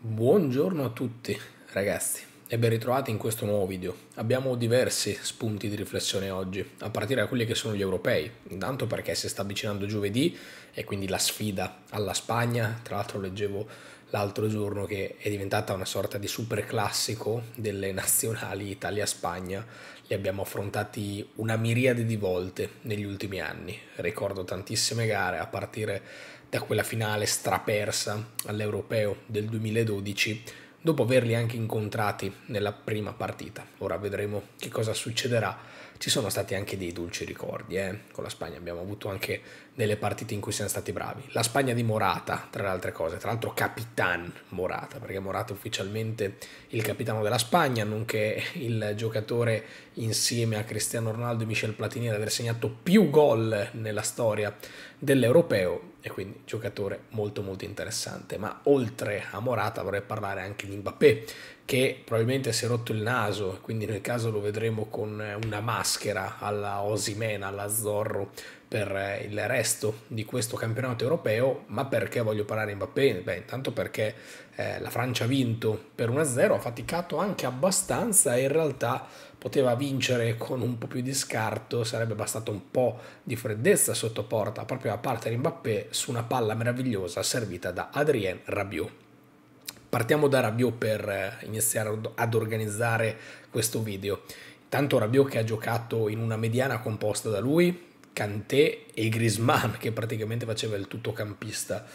Buongiorno a tutti ragazzi e ben ritrovati in questo nuovo video. Abbiamo diversi spunti di riflessione oggi, a partire da quelli che sono gli europei, intanto perché si sta avvicinando giovedì e quindi la sfida alla Spagna, tra l'altro leggevo l'altro giorno che è diventata una sorta di super classico delle nazionali Italia-Spagna, li abbiamo affrontati una miriade di volte negli ultimi anni, ricordo tantissime gare a partire da quella finale strapersa all'Europeo del 2012 dopo averli anche incontrati nella prima partita. Ora vedremo che cosa succederà. Ci sono stati anche dei dolci ricordi, eh? con la Spagna abbiamo avuto anche delle partite in cui siamo stati bravi. La Spagna di Morata, tra le altre cose, tra l'altro capitan Morata, perché Morata è ufficialmente il capitano della Spagna, nonché il giocatore insieme a Cristiano Ronaldo e Michel Platini ad aver segnato più gol nella storia dell'Europeo e quindi giocatore molto molto interessante. Ma oltre a Morata vorrei parlare anche di Mbappé che probabilmente si è rotto il naso, quindi nel caso lo vedremo con eh, una maschera alla Osimena, alla Zorro per eh, il resto di questo campionato europeo, ma perché voglio parlare di Mbappé? Beh, intanto perché eh, la Francia ha vinto per 1-0, ha faticato anche abbastanza e in realtà poteva vincere con un po' più di scarto, sarebbe bastato un po' di freddezza sotto porta proprio a parte di Mbappé su una palla meravigliosa servita da Adrien Rabiot. Partiamo da Rabiot per eh, iniziare ad organizzare questo video. Tanto Rabiot che ha giocato in una mediana composta da lui, Kanté e Grisman che praticamente faceva il tutto campista.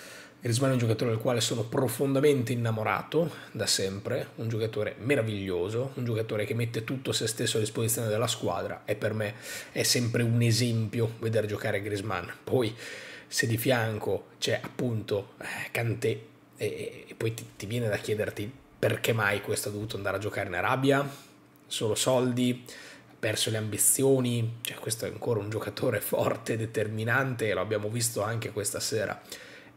Grisman è un giocatore del quale sono profondamente innamorato da sempre, un giocatore meraviglioso, un giocatore che mette tutto se stesso a disposizione della squadra e per me è sempre un esempio vedere giocare Grisman. Poi se di fianco c'è appunto eh, Kanté e, e poi ti, ti, viene da chiederti perché mai questo ha dovuto andare a giocare in Arabia, solo soldi, ha perso le ambizioni, cioè questo è ancora un giocatore forte, determinante, lo abbiamo visto anche questa sera.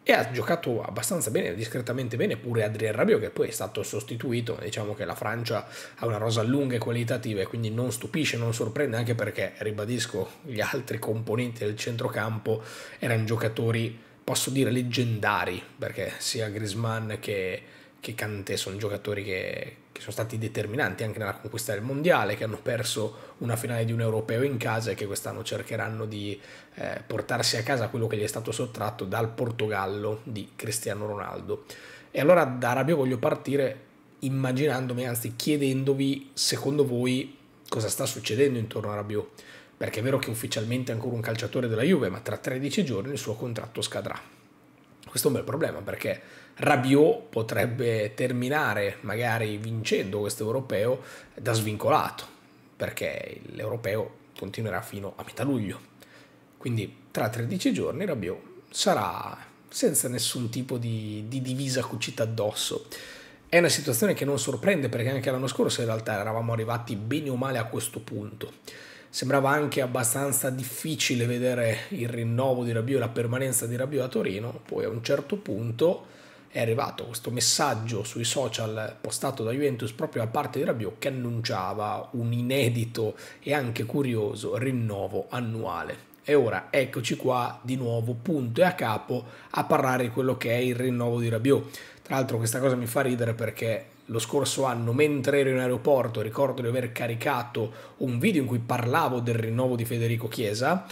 E ha giocato abbastanza bene, discretamente bene, pure Adrien Rabiot che poi è stato sostituito, diciamo che la Francia ha una rosa lunga e qualitativa e quindi non stupisce, non sorprende, anche perché, ribadisco, gli altri componenti del centrocampo erano giocatori posso dire leggendari, perché sia Griezmann che, che Kanté sono giocatori che, che, sono stati determinanti anche nella conquista del mondiale, che hanno perso una finale di un europeo in casa e che quest'anno cercheranno di eh, portarsi a casa quello che gli è stato sottratto dal Portogallo di Cristiano Ronaldo. E allora da Arabia voglio partire immaginandomi, anzi chiedendovi secondo voi cosa sta succedendo intorno a Rabiot perché è vero che ufficialmente è ancora un calciatore della Juve, ma tra 13 giorni il suo contratto scadrà. Questo è un bel problema perché Rabiot potrebbe terminare magari vincendo questo europeo da svincolato, perché l'europeo continuerà fino a metà luglio. Quindi tra 13 giorni Rabiot sarà senza nessun tipo di, di divisa cucita addosso. È una situazione che non sorprende perché anche l'anno scorso in realtà eravamo arrivati bene o male a questo punto Sembrava anche abbastanza difficile vedere il rinnovo di Rabiot e la permanenza di Rabiot a Torino, poi a un certo punto è arrivato questo messaggio sui social postato da Juventus proprio da parte di Rabiot che annunciava un inedito e anche curioso rinnovo annuale. E ora eccoci qua di nuovo punto e a capo a parlare di quello che è il rinnovo di Rabiot. Tra l'altro questa cosa mi fa ridere perché lo scorso anno, mentre ero in aeroporto, ricordo di aver caricato un video in cui parlavo del rinnovo di Federico Chiesa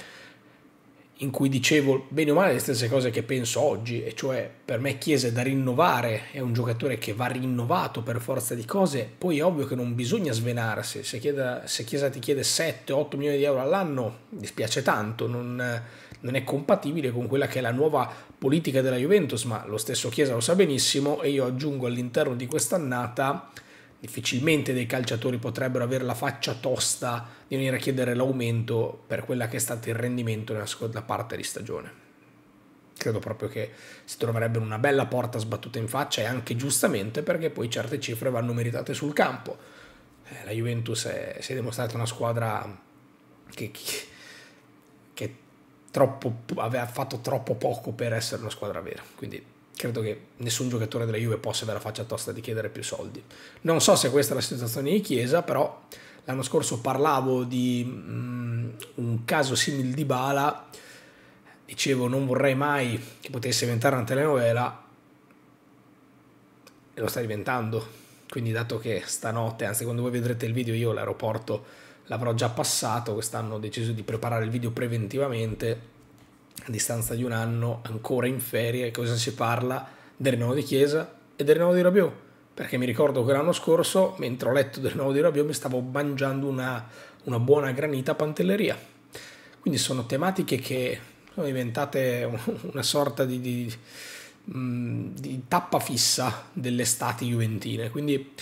in cui dicevo bene o male le stesse cose che penso oggi, e cioè per me Chiesa è da rinnovare, è un giocatore che va rinnovato per forza di cose, poi è ovvio che non bisogna svenarsi, se, chieda, se Chiesa ti chiede 7-8 milioni di euro all'anno dispiace tanto, non, non, è compatibile con quella che è la nuova politica della Juventus, ma lo stesso Chiesa lo sa benissimo e io aggiungo all'interno di quest'annata difficilmente dei calciatori potrebbero avere la faccia tosta di venire a chiedere l'aumento per quella che è stato il rendimento nella seconda parte di stagione. Credo proprio che si troverebbero una bella porta sbattuta in faccia e anche giustamente perché poi certe cifre vanno meritate sul campo. Eh, la Juventus è, si è dimostrata una squadra che, che troppo, aveva fatto troppo poco per essere una squadra vera, quindi credo che nessun giocatore della Juve possa avere la faccia tosta di chiedere più soldi. Non so se questa è la situazione di Chiesa, però l'anno scorso parlavo di um, un caso simile di Bala, dicevo non vorrei mai che potesse diventare una telenovela, e lo sta diventando. Quindi dato che stanotte, anzi quando voi vedrete il video io l'aeroporto l'avrò già passato, quest'anno ho deciso di preparare il video preventivamente a distanza di un anno, ancora in ferie, cosa si parla del rinnovo di Chiesa e del rinnovo di Rabiot. Perché mi ricordo che l'anno scorso, mentre ho letto del rinnovo di Rabiot, mi stavo mangiando una, una buona granita a pantelleria. Quindi sono tematiche che sono diventate una sorta di, di, mm, di tappa fissa dell'estate juventine. Quindi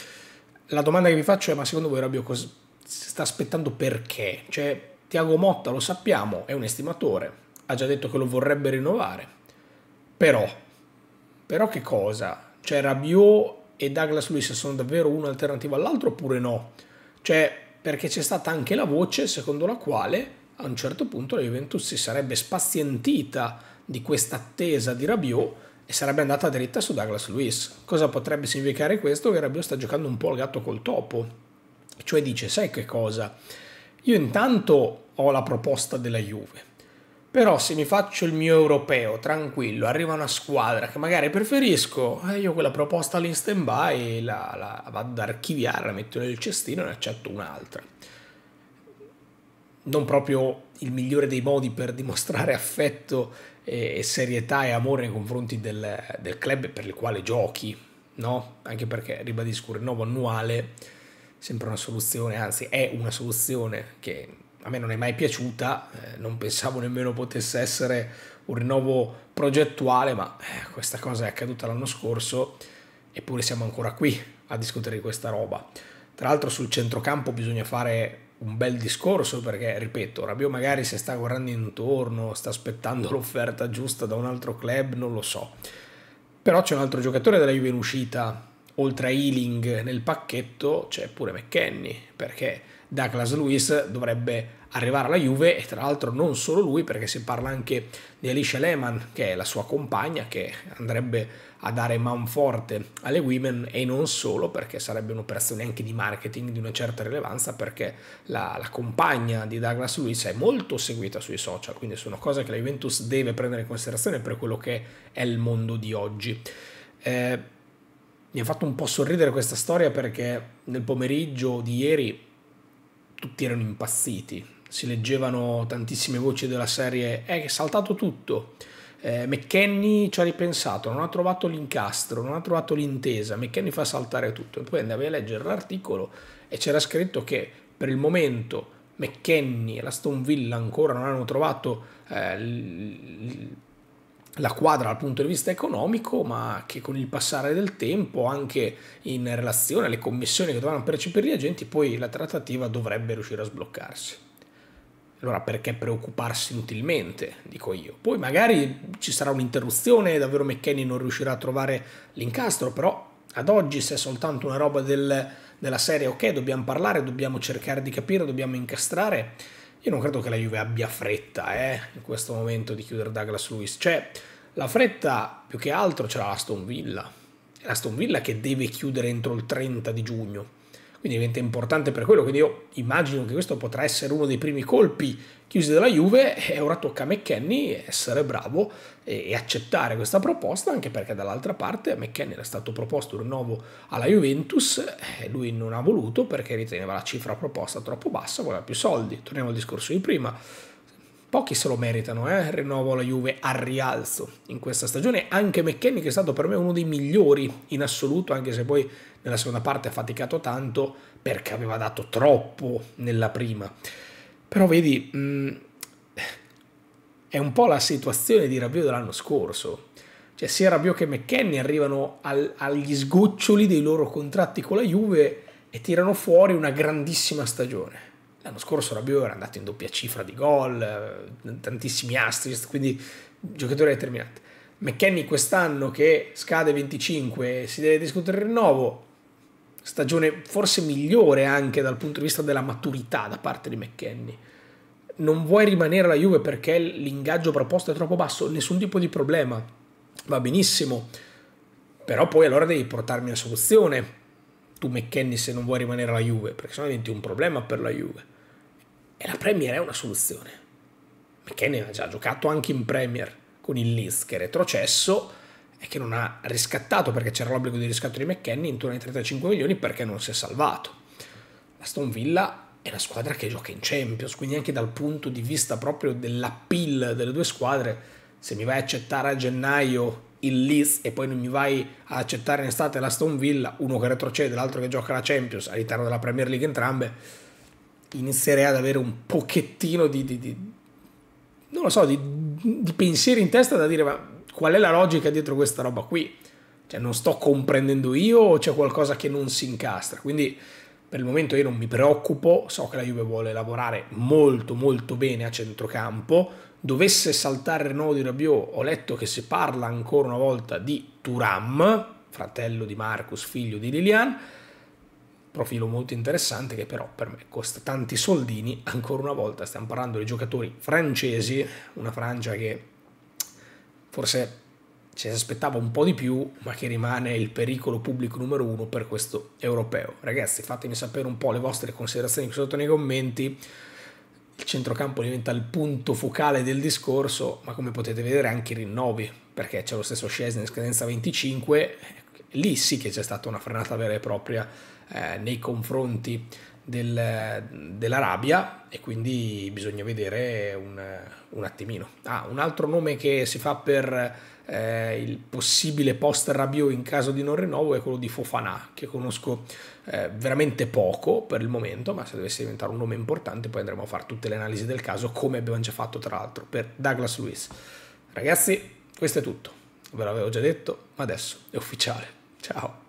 la domanda che vi faccio è: ma secondo voi Rabiot cosa, si sta aspettando perché? Cioè, Tiago Motta lo sappiamo, è un estimatore, ha già detto che lo vorrebbe rinnovare. Però, però che cosa? Cioè Rabiot e Douglas Luiz sono davvero uno alternativo all'altro oppure no? Cioè, perché c'è stata anche la voce secondo la quale a un certo punto la Juventus si sarebbe spazientita di questa attesa di Rabiot e sarebbe andata dritta su Douglas Luiz. Cosa potrebbe significare questo? Che Rabiot sta giocando un po' al gatto col topo. Cioè dice, sai che cosa? Io intanto ho la proposta della Juve però se mi faccio il mio europeo tranquillo, arriva una squadra che magari preferisco, eh, io quella proposta lì in stand by la, la, vado ad archiviare, la metto nel cestino e ne accetto un'altra. Non proprio il migliore dei modi per dimostrare affetto e, e serietà e amore nei confronti del, del, club per il quale giochi, no? Anche perché, ribadisco, il rinnovo annuale è sempre una soluzione, anzi è una soluzione che a me non è mai piaciuta, eh, non pensavo nemmeno potesse essere un rinnovo progettuale, ma eh, questa cosa è accaduta l'anno scorso, eppure siamo ancora qui a discutere di questa roba. Tra l'altro sul centrocampo bisogna fare un bel discorso perché, ripeto, Rabio magari si sta guardando intorno, sta aspettando l'offerta giusta da un altro club, non lo so. Però c'è un altro giocatore della Juve in uscita oltre a Ealing nel pacchetto c'è pure McKenny perché Douglas Lewis dovrebbe arrivare alla Juve e tra l'altro non solo lui perché si parla anche di Alicia Lehman che è la sua compagna che andrebbe a dare man forte alle women e non solo perché sarebbe un'operazione anche di marketing di una certa rilevanza perché la, la compagna di Douglas Lewis è molto seguita sui social quindi sono cose che la Juventus deve prendere in considerazione per quello che è il mondo di oggi. Eh, mi ha fatto un po' sorridere questa storia perché nel pomeriggio di ieri tutti erano impazziti, si leggevano tantissime voci della serie è saltato tutto, eh, McKenny ci ha ripensato, non ha trovato l'incastro, non ha trovato l'intesa, McKenny fa saltare tutto e poi andavi a leggere l'articolo e c'era scritto che per il momento McKenny e la Stone Villa ancora non hanno trovato eh, la quadra dal punto di vista economico, ma che con il passare del tempo, anche in relazione alle commissioni che dovranno percepire gli agenti, poi la trattativa dovrebbe riuscire a sbloccarsi. Allora perché preoccuparsi inutilmente, dico io. Poi magari ci sarà un'interruzione, davvero McKenny non riuscirà a trovare l'incastro, però ad oggi se è soltanto una roba del, della serie ok, dobbiamo parlare, dobbiamo cercare di capire, dobbiamo incastrare, io non credo che la Juve abbia fretta eh, in questo momento di chiudere Douglas Lewis. Cioè, la fretta più che altro ce l'ha Aston Villa. È l'Aston Villa che deve chiudere entro il 30 di giugno quindi diventa importante per quello. Quindi io immagino che questo potrà essere uno dei primi colpi chiusi dalla Juve e ora tocca a McKenny essere bravo e, accettare questa proposta, anche perché dall'altra parte a McKenny era stato proposto un rinnovo alla Juventus e lui non ha voluto perché riteneva la cifra proposta troppo bassa, voleva più soldi. Torniamo al discorso di prima pochi se lo meritano, eh? rinnovo la Juve a rialzo in questa stagione, anche McKenny che è stato per me uno dei migliori in assoluto, anche se poi nella seconda parte ha faticato tanto perché aveva dato troppo nella prima. Però vedi, mh, mm, è un po' la situazione di Rabiot dell'anno scorso, cioè sia Rabiot che McKenny arrivano al, agli sgoccioli dei loro contratti con la Juve e tirano fuori una grandissima stagione L'anno scorso Rabiot era andato in doppia cifra di gol, eh, tantissimi assist, quindi giocatore determinante. McKenny quest'anno che scade 25 si deve discutere il rinnovo, stagione forse migliore anche dal punto di vista della maturità da parte di McKenny. Non vuoi rimanere alla Juve perché l'ingaggio proposto è troppo basso? Nessun tipo di problema, va benissimo, però poi allora devi portarmi una soluzione. Tu McKenny se non vuoi rimanere alla Juve, perché sennò diventi un problema per la Juve. E la Premier è una soluzione. McKenna ha già giocato anche in Premier con il Leeds che è retrocesso e che non ha riscattato perché c'era l'obbligo di riscatto di McKenna intorno ai 35 milioni perché non si è salvato. La Stone Villa è una squadra che gioca in Champions, quindi anche dal punto di vista proprio dell'appeal delle due squadre, se mi vai a accettare a gennaio il Leeds e poi non mi vai a accettare in estate la Stone Villa, uno che retrocede, l'altro che gioca la Champions all'interno della Premier League entrambe, inizierei ad avere un pochettino di, di, di non lo so, di, di, pensieri in testa da dire ma qual è la logica dietro questa roba qui? Cioè non sto comprendendo io o c'è qualcosa che non si incastra? Quindi per il momento io non mi preoccupo, so che la Juve vuole lavorare molto molto bene a centrocampo, dovesse saltare il di Rabiot ho letto che si parla ancora una volta di Turam, fratello di Marcus, figlio di Lilian, profilo molto interessante che però per me costa tanti soldini, ancora una volta stiamo parlando di giocatori francesi, una Francia che forse ci si aspettava un po' di più, ma che rimane il pericolo pubblico numero uno per questo europeo. Ragazzi, fatemi sapere un po' le vostre considerazioni qui sotto nei commenti. Il centrocampo diventa il punto focale del discorso, ma come potete vedere anche i rinnovi, perché c'è lo stesso Scesni in scadenza 25, lì sì che c'è stata una frenata vera e propria eh, nei confronti del, dell'Arabia e quindi bisogna vedere un, un, attimino. Ah, un altro nome che si fa per eh, il possibile post Rabiot in caso di non rinnovo è quello di Fofanà, che conosco eh, veramente poco per il momento, ma se dovesse diventare un nome importante poi andremo a fare tutte le analisi del caso, come abbiamo già fatto tra l'altro per Douglas Lewis. Ragazzi, questo è tutto. Ve l'avevo già detto, ma adesso è ufficiale. Ciao!